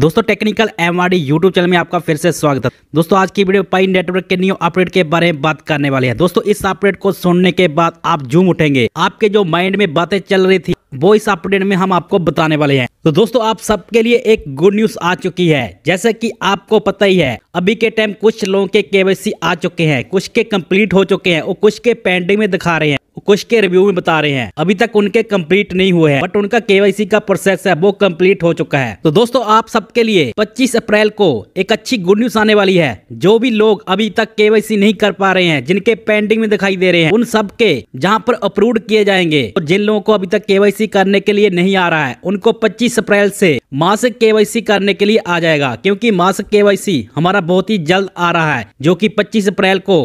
दोस्तों technical M R D YouTube channel में आपका फिर से स्वागत है दोस्तों आज की वीडियो पाई नेटवर्क के न्यू अपडेट के बारे में बात करने वाले हैं दोस्तों इस अपडेट को सुनने के बाद आप जूम उठेंगे आपके जो माइंड में बातें चल रही थी वो इस अपडेट में हम आपको बताने वाले हैं तो दोस्तों आप सबके लिए एक गुड न्यूज आ चुकी है जैसे कि आपको पता ही है अभी के टाइम कुछ लोगों के केवाईसी आ चुके हैं कुछ के कंप्लीट हो चुके हैं और कुछ के पेंडिंग में दिखा रहे हैं कुछ के रिव्यू में बता रहे हैं अभी तक उनके कंप्लीट नहीं हुए हैं बट उनका केवाईसी का प्रोसेस है वो कंप्लीट हो चुका है तो दोस्तों आप सबके लिए 25 अप्रैल को एक अच्छी गुड न्यूज आने वाली है जो भी लोग अभी तक के नहीं कर पा रहे हैं जिनके पेंडिंग में दिखाई दे रहे हैं उन सब के जहाँ पर अप्रूव किए जाएंगे और तो जिन लोगों को अभी तक के करने के लिए नहीं आ रहा है उनको पच्चीस अप्रैल से मासिक के करने के लिए आ जाएगा क्योंकि मासिक के हमारा बहुत ही जल्द आ रहा है जो की पच्चीस अप्रैल को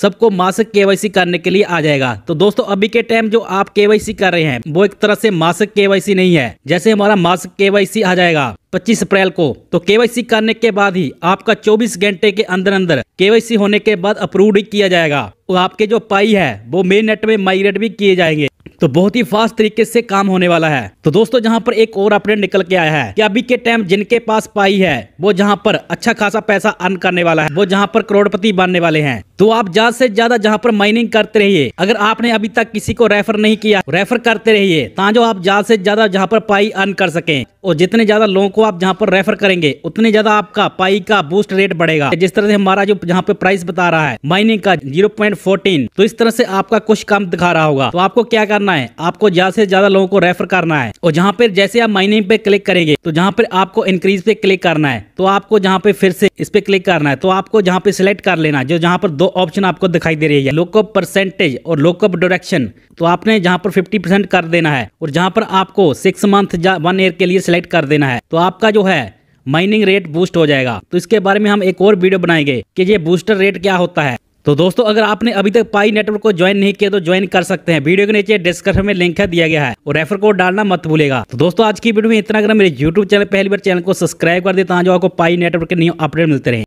सबको मासिक केवाईसी करने के लिए आ जाएगा तो दोस्तों अभी के टाइम जो आप केवाईसी कर रहे हैं वो एक तरह से मासिक केवाईसी नहीं है जैसे हमारा मासिक केवाईसी आ जाएगा 25 अप्रैल को तो केवाईसी करने के बाद ही आपका 24 घंटे के अंदर अंदर केवाईसी होने के बाद अप्रूव किया जाएगा और आपके जो पाई है वो मेन नेट में माइग्रेट भी किए जाएंगे तो बहुत ही फास्ट तरीके से काम होने वाला है तो दोस्तों जहाँ पर एक और अपडेट निकल के आया है कि अभी के टाइम जिनके पास पाई है वो जहाँ पर अच्छा खासा पैसा अर्न करने वाला है वो जहाँ पर करोड़पति बनने वाले हैं तो आप ज्यादा से ज्यादा जहाँ पर माइनिंग करते रहिए अगर आपने अभी तक किसी को रेफर नहीं किया रेफर करते रहिए ताजो आप ज्यादा से ज्यादा जहाँ पर पाई अर्न कर सके और जितने ज्यादा लोगों को आप जहाँ पर रेफर करेंगे उतने ज्यादा आपका पाई का बूस्ट रेट बढ़ेगा जिस तरह से हमारा जो यहाँ पे प्राइस बता रहा है माइनिंग का जीरो तो इस तरह से आपका कुछ काम दिखा रहा होगा तो आपको क्या करना करना है आपको ज्यादा से ज्यादा लोगों को रेफर करना है और जहाँ पर जैसे आप माइनिंग पे क्लिक करेंगे तो जहाँ पर आपको इंक्रीज पे क्लिक करना है तो आपको जहाँ पे फिर से इस पे क्लिक करना है तो आपको जहाँ पे सिलेक्ट कर लेना जो जहाँ पर दो ऑप्शन आपको दिखाई दे रही है लोकअप परसेंटेज और लोकअप डायरेक्शन तो आपने जहाँ पर फिफ्टी परसेंट कर देना है और जहाँ पर आपको सिक्स मंथ वन ईयर के लिए सिलेक्ट कर देना है तो आपका जो है माइनिंग रेट बूस्ट हो जाएगा तो इसके बारे में हम एक और वीडियो बनाएंगे कि ये बूस्टर रेट क्या होता है तो दोस्तों अगर आपने अभी तक पाई नेटवर्क को ज्वाइन नहीं किया तो ज्वाइन कर सकते हैं वीडियो के नीचे डिस्क्रिप्शन में लिंक है दिया गया है और रेफर कोड डालना मत भूलेगा तो दोस्तों आज की वीडियो में इतना अगर मेरे यूट्यूब चैनल पहली बार चैनल को सब्सक्राइब कर देता जो आपको पाई नेटवर्क के न्यू अपडेट मिलते रहे